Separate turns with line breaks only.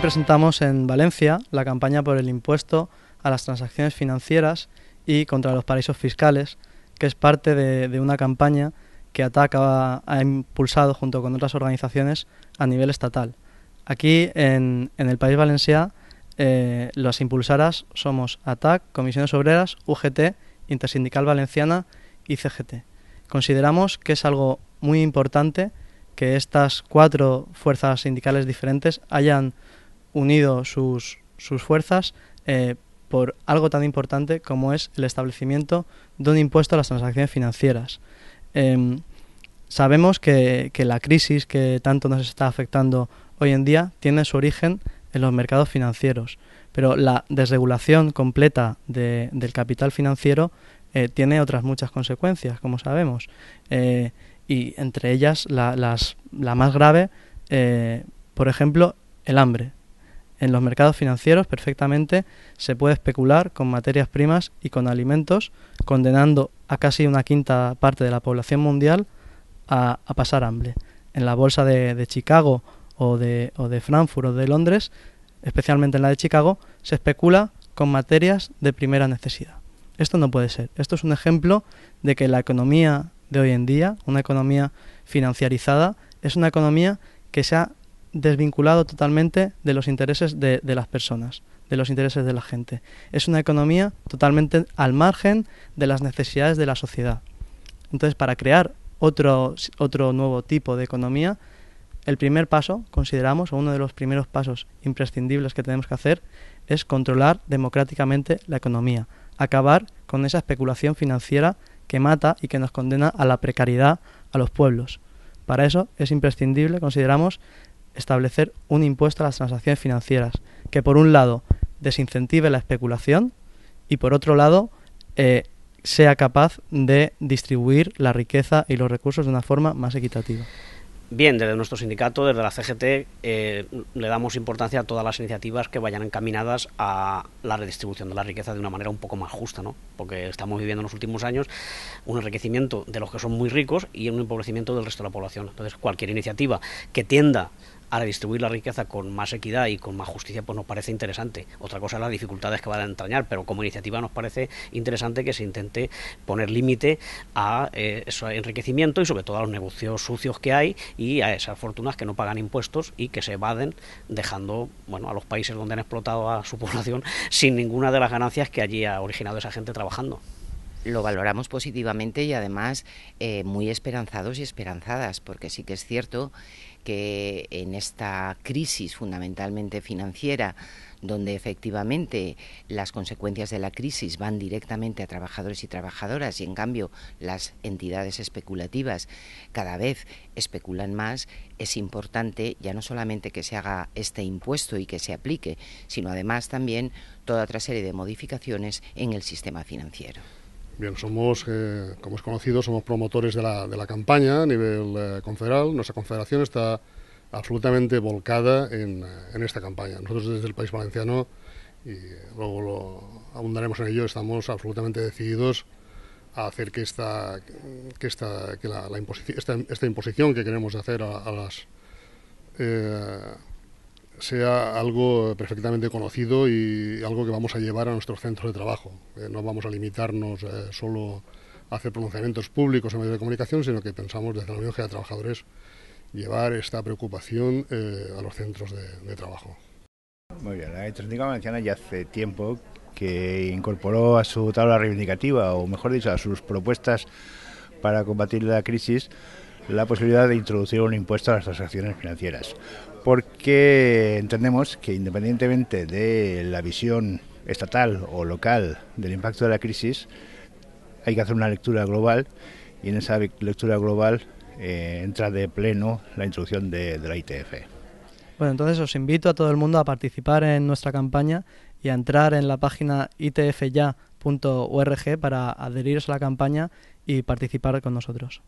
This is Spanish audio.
presentamos en Valencia la campaña por el impuesto a las transacciones financieras y contra los paraísos fiscales, que es parte de, una campaña que ATAC ha impulsado junto con otras organizaciones a nivel estatal. Aquí en, el País Valencia eh, las impulsaras somos ATAC, Comisiones Obreras, UGT, Intersindical Valenciana y CGT. Consideramos que es algo muy importante que estas cuatro fuerzas sindicales diferentes hayan unido sus, sus fuerzas eh, por algo tan importante como es el establecimiento de un impuesto a las transacciones financieras. Em, sabemos que, la crisis que tanto nos está afectando hoy en día tiene su origen en los mercados financieros, pero la desregulación completa del capital financiero eh, tiene otras muchas consecuencias, como sabemos, eh, y entre ellas las, la más grave, por ejemplo, el hambre. En los mercados financieros perfectamente se puede especular con materias primas y con alimentos, condenando a casi una quinta parte de la población mundial a, pasar hambre. En la bolsa de, Chicago o de, o de Frankfurt o de Londres, especialmente en la de Chicago, se especula con materias de primera necesidad. Esto no puede ser. Esto es un ejemplo de que la economía de hoy en día, una economía financiarizada, es una economía que se ha desvinculado totalmente de los intereses de, las personas, de los intereses de la gente. Es una economía totalmente al margen de las necesidades de la sociedad. Entonces, para crear otro, otro nuevo tipo de economía, el primer paso, consideramos, o uno de los primeros pasos imprescindibles que tenemos que hacer, es controlar democráticamente la economía, acabar con esa especulación financiera que mata y que nos condena a la precariedad a los pueblos. Para eso es imprescindible, consideramos, establecer un impuesto a las transacciones financieras que por un lado desincentive la especulación y por otro lado eh, sea capaz de distribuir la riqueza y los recursos de una forma más equitativa.
Bien, desde nuestro sindicato, desde la CGT, eh, le damos importancia a todas las iniciativas que vayan encaminadas a la redistribución de la riqueza de una manera un poco más justa, ¿no? Porque estamos viviendo en los últimos años un enriquecimiento de los que son muy ricos y un empobrecimiento del resto de la población. Entonces, cualquier iniciativa que tienda a redistribuir la riqueza con más equidad y con más justicia, pues nos parece interesante. Otra cosa es las dificultades que van a entrañar, pero como iniciativa nos parece interesante que se intente poner límite a eh, ese enriquecimiento y sobre todo a los negocios sucios que hay y a esas fortunas que no pagan impuestos y que se evaden, dejando bueno a los países donde han explotado a su población sin ninguna de las ganancias que allí ha originado esa gente trabajando lo valoramos positivamente y además eh, muy esperanzados y esperanzadas, porque sí que es cierto que en esta crisis fundamentalmente financiera, donde efectivamente las consecuencias de la crisis van directamente a trabajadores y trabajadoras y en cambio las entidades especulativas cada vez especulan más, es importante ya no solamente que se haga este impuesto y que se aplique, sino además también toda otra serie de modificaciones en el sistema financiero.
Bien, somos, eh, como es conocido, somos promotores de la, campaña a nivel eh, confederal. Nuestra confederación está absolutamente volcada eh, en, esta campaña. Nosotros desde el País Valenciano, y luego lo abundaremos en ello, estamos absolutamente decididos a hacer que esta, la, imposición, esta, imposición que queremos hacer a, las sea algo perfectamente conocido y algo que vamos a llevar a nuestros centros de trabajo. Eh, no vamos a limitarnos eh, solo a hacer pronunciamientos públicos en medios de comunicación, sino que pensamos desde la Unión de Trabajadores llevar esta preocupación eh, a los centros de, trabajo.
Muy bien, la Electrónica Valenciana ya hace tiempo que incorporó a su tabla reivindicativa, o mejor dicho, a sus propuestas para combatir la crisis, la posibilidad de introducir un impuesto a las transacciones financieras, porque entendemos que independientemente de la visión estatal o local del impacto de la crisis, hay que hacer una lectura global y en esa lectura global eh, entra de pleno la introducción de, de la ITF.
Bueno, entonces os invito a todo el mundo a participar en nuestra campaña y a entrar en la página itfya.org para adherirse a la campaña y participar con nosotros.